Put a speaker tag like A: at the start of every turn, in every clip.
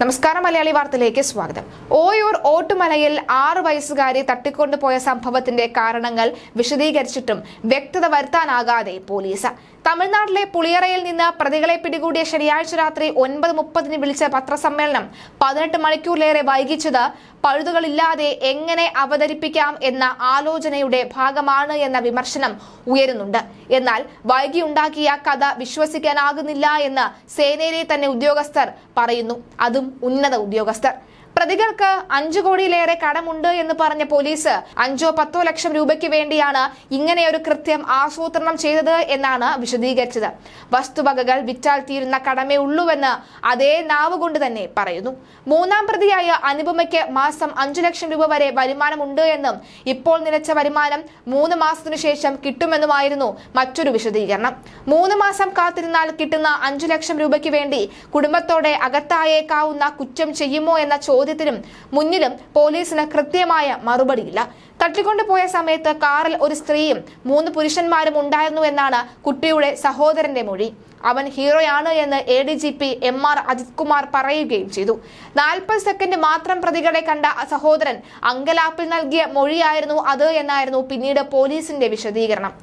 A: നമസ്കാരം മലയാളി വാർത്തയിലേക്ക് സ്വാഗതം ഓയൂർ ഓട്ടുമലയിൽ ആറ് വയസ്സുകാരി തട്ടിക്കൊണ്ടുപോയ സംഭവത്തിന്റെ കാരണങ്ങൾ വിശദീകരിച്ചിട്ടും വ്യക്തത വരുത്താനാകാതെ പോലീസ് തമിഴ്നാട്ടിലെ പുളിയറയിൽ നിന്ന് പ്രതികളെ പിടികൂടിയ ശനിയാഴ്ച രാത്രി ഒൻപത് മുപ്പതിന് വിളിച്ച പത്രസമ്മേളനം പതിനെട്ട് മണിക്കൂറിലേറെ വൈകിച്ചത് പഴുതുകളില്ലാതെ എങ്ങനെ അവതരിപ്പിക്കാം എന്ന ആലോചനയുടെ ഭാഗമാണ് എന്ന വിമർശനം ഉയരുന്നുണ്ട് എന്നാൽ വൈകിയുണ്ടാക്കിയ കഥ വിശ്വസിക്കാനാകുന്നില്ല എന്ന് സേനയിലെ തന്നെ ഉദ്യോഗസ്ഥർ പറയുന്നു അതും ഉന്നത ഉദ്യോഗസ്ഥർ പ്രതികൾക്ക് അഞ്ചു കോടിയിലേറെ കടമുണ്ട് എന്ന് പറഞ്ഞ പോലീസ് അഞ്ചോ പത്തോ ലക്ഷം രൂപയ്ക്ക് വേണ്ടിയാണ് ഇങ്ങനെ ഒരു കൃത്യം ആസൂത്രണം ചെയ്തത് എന്നാണ് വിശദീകരിച്ചത് വസ്തുവകകൾ വിറ്റാൽ തീരുന്ന കടമേ ഉള്ളൂവെന്ന് അതേ നാവ് കൊണ്ട് തന്നെ പറയുന്നു മൂന്നാം പ്രതിയായ അനുപമയ്ക്ക് മാസം അഞ്ചു ലക്ഷം രൂപ വരെ വരുമാനമുണ്ട് എന്നും ഇപ്പോൾ നിലച്ച വരുമാനം മൂന്ന് മാസത്തിനു ശേഷം കിട്ടുമെന്നുമായിരുന്നു മറ്റൊരു വിശദീകരണം മൂന്ന് മാസം കാത്തിരുന്നാൽ കിട്ടുന്ന അഞ്ചു ലക്ഷം രൂപയ്ക്ക് വേണ്ടി കുടുംബത്തോടെ അകത്തായേക്കാവുന്ന കുറ്റം ചെയ്യുമോ എന്ന ചോദ്യം ചോദ്യത്തിനും മുന്നിലും പോലീസിന് കൃത്യമായ മറുപടിയില്ല തട്ടിക്കൊണ്ടുപോയ പോയ സമയത്ത് കാറിൽ ഒരു സ്ത്രീയും മൂന്ന് പുരുഷന്മാരും ഉണ്ടായിരുന്നു എന്നാണ് കുട്ടിയുടെ സഹോദരന്റെ മൊഴി അവൻ ഹീറോയാണ് എന്ന് A D G P M R Ajith Kumar പറയുകയും ചെയ്തു നാൽപ്പത് സെക്കൻഡ് മാത്രം പ്രതികളെ കണ്ട സഹോദരൻ അങ്കലാപ്പിൽ നൽകിയ മൊഴിയായിരുന്നു അത് എന്നായിരുന്നു പിന്നീട് പോലീസിന്റെ വിശദീകരണം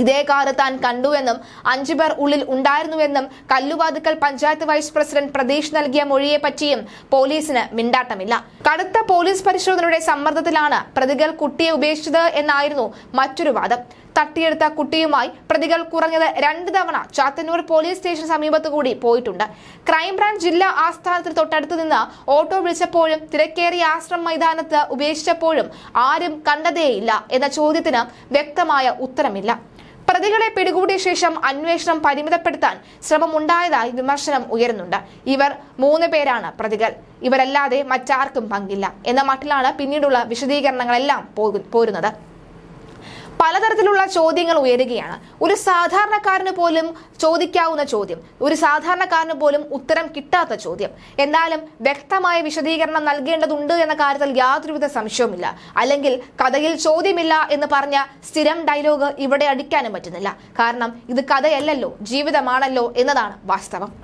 A: ഇതേ കാർ താൻ കണ്ടുവെന്നും അഞ്ചുപേർ ഉള്ളിൽ ഉണ്ടായിരുന്നുവെന്നും കല്ലുവാതുക്കൽ പഞ്ചായത്ത് വൈസ് പ്രസിഡന്റ് പ്രതീഷ് നൽകിയ മൊഴിയെ പറ്റിയും പോലീസിന് മിണ്ടാട്ടമില്ല കടുത്ത പോലീസ് പരിശോധനയുടെ സമ്മർദ്ദത്തിലാണ് പ്രതികൾ കുട്ടിയെ ഉപേക്ഷിച്ചത് എന്നായിരുന്നു മറ്റൊരു വാദം തട്ടിയെടുത്ത കുട്ടിയുമായി പ്രതികൾ കുറഞ്ഞത് രണ്ട് തവണ ചാത്തന്നൂർ പോലീസ് സ്റ്റേഷൻ സമീപത്തു കൂടി പോയിട്ടുണ്ട് ക്രൈംബ്രാഞ്ച് ജില്ലാ ആസ്ഥാനത്തിൽ തൊട്ടടുത്ത് നിന്ന് ഓട്ടോ വിളിച്ചപ്പോഴും തിരക്കേറിയ ആശ്രം മൈതാനത്ത് ഉപേക്ഷിച്ചപ്പോഴും ആരും കണ്ടതേയില്ല എന്ന ചോദ്യത്തിന് വ്യക്തമായ ഉത്തരമില്ല പ്രതികളെ പിടികൂടിയ ശേഷം അന്വേഷണം പരിമിതപ്പെടുത്താൻ ശ്രമമുണ്ടായതായി വിമർശനം ഉയരുന്നുണ്ട് ഇവർ മൂന്ന് പേരാണ് പ്രതികൾ ഇവരല്ലാതെ മറ്റാർക്കും പങ്കില്ല എന്ന മട്ടിലാണ് പിന്നീടുള്ള വിശദീകരണങ്ങളെല്ലാം പോരുന്നത് പലതരത്തിലുള്ള ചോദ്യങ്ങൾ ഉയരുകയാണ് ഒരു സാധാരണക്കാരന് പോലും ചോദിക്കാവുന്ന ചോദ്യം ഒരു സാധാരണക്കാരന് പോലും ഉത്തരം കിട്ടാത്ത ചോദ്യം എന്നാലും വ്യക്തമായ വിശദീകരണം നൽകേണ്ടതുണ്ട് എന്ന കാര്യത്തിൽ യാതൊരുവിധ സംശയവുമില്ല അല്ലെങ്കിൽ കഥയിൽ ചോദ്യമില്ല എന്ന് പറഞ്ഞ സ്ഥിരം ഡയലോഗ് ഇവിടെ അടിക്കാനും പറ്റുന്നില്ല കാരണം ഇത് കഥയല്ലല്ലോ ജീവിതമാണല്ലോ എന്നതാണ് വാസ്തവം